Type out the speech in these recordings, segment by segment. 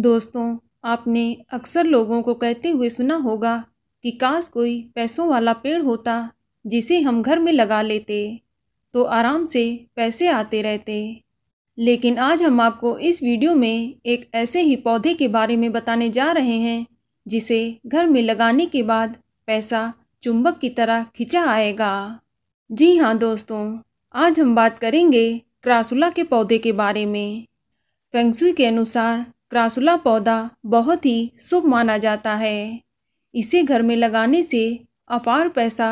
दोस्तों आपने अक्सर लोगों को कहते हुए सुना होगा कि काश कोई पैसों वाला पेड़ होता जिसे हम घर में लगा लेते तो आराम से पैसे आते रहते लेकिन आज हम आपको इस वीडियो में एक ऐसे ही पौधे के बारे में बताने जा रहे हैं जिसे घर में लगाने के बाद पैसा चुंबक की तरह खिंचा आएगा जी हाँ दोस्तों आज हम बात करेंगे क्रासुला के पौधे के बारे में फेंगसुई के अनुसार क्रासुला पौधा बहुत ही शुभ माना जाता है इसे घर में लगाने से अपार पैसा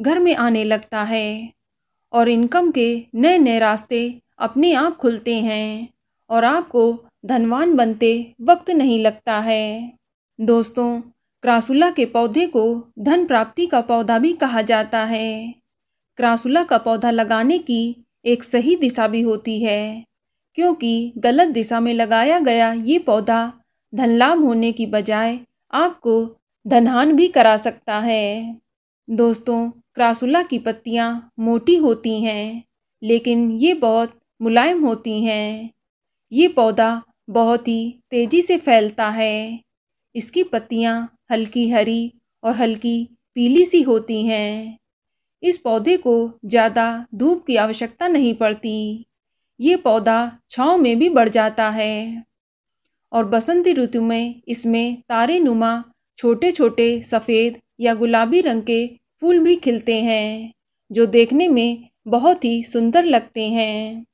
घर में आने लगता है और इनकम के नए नए रास्ते अपने आप खुलते हैं और आपको धनवान बनते वक्त नहीं लगता है दोस्तों क्रासुला के पौधे को धन प्राप्ति का पौधा भी कहा जाता है क्रासुला का पौधा लगाने की एक सही दिशा भी होती है क्योंकि गलत दिशा में लगाया गया ये पौधा धनलाभ होने की बजाय आपको धनहान भी करा सकता है दोस्तों क्रासुला की पत्तियाँ मोटी होती हैं लेकिन ये बहुत मुलायम होती हैं ये पौधा बहुत ही तेज़ी से फैलता है इसकी पत्तियाँ हल्की हरी और हल्की पीली सी होती हैं इस पौधे को ज़्यादा धूप की आवश्यकता नहीं पड़ती ये पौधा छाँव में भी बढ़ जाता है और बसंती ऋतु में इसमें तारे नुमा छोटे छोटे सफ़ेद या गुलाबी रंग के फूल भी खिलते हैं जो देखने में बहुत ही सुंदर लगते हैं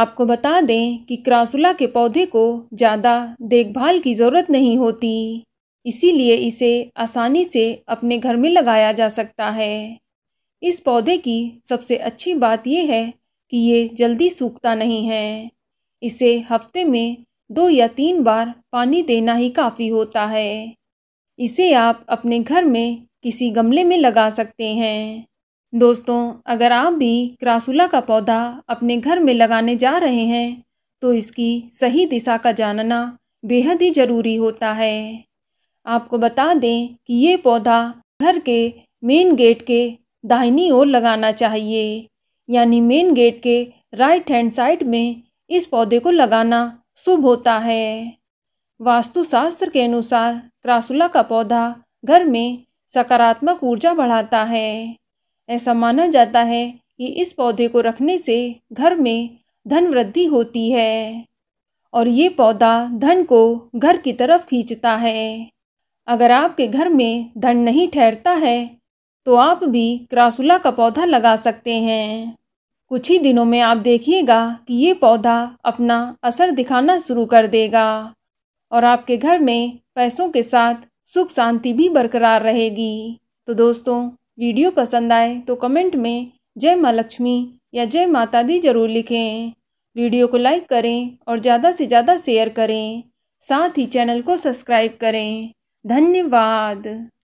आपको बता दें कि क्रासुला के पौधे को ज़्यादा देखभाल की ज़रूरत नहीं होती इसीलिए इसे आसानी से अपने घर में लगाया जा सकता है इस पौधे की सबसे अच्छी बात यह है कि ये जल्दी सूखता नहीं है इसे हफ्ते में दो या तीन बार पानी देना ही काफ़ी होता है इसे आप अपने घर में किसी गमले में लगा सकते हैं दोस्तों अगर आप भी क्रासुला का पौधा अपने घर में लगाने जा रहे हैं तो इसकी सही दिशा का जानना बेहद ही ज़रूरी होता है आपको बता दें कि ये पौधा घर के मेन गेट के दाहिनी ओर लगाना चाहिए यानी मेन गेट के राइट हैंड साइड में इस पौधे को लगाना शुभ होता है वास्तुशास्त्र के अनुसार क्रासुला का पौधा घर में सकारात्मक ऊर्जा बढ़ाता है ऐसा माना जाता है कि इस पौधे को रखने से घर में धन वृद्धि होती है और ये पौधा धन को घर की तरफ खींचता है अगर आपके घर में धन नहीं ठहरता है तो आप भी क्रासुला का पौधा लगा सकते हैं कुछ ही दिनों में आप देखिएगा कि ये पौधा अपना असर दिखाना शुरू कर देगा और आपके घर में पैसों के साथ सुख शांति भी बरकरार रहेगी तो दोस्तों वीडियो पसंद आए तो कमेंट में जय माँ लक्ष्मी या जय माता दी जरूर लिखें वीडियो को लाइक करें और ज़्यादा से ज़्यादा शेयर करें साथ ही चैनल को सब्सक्राइब करें धन्यवाद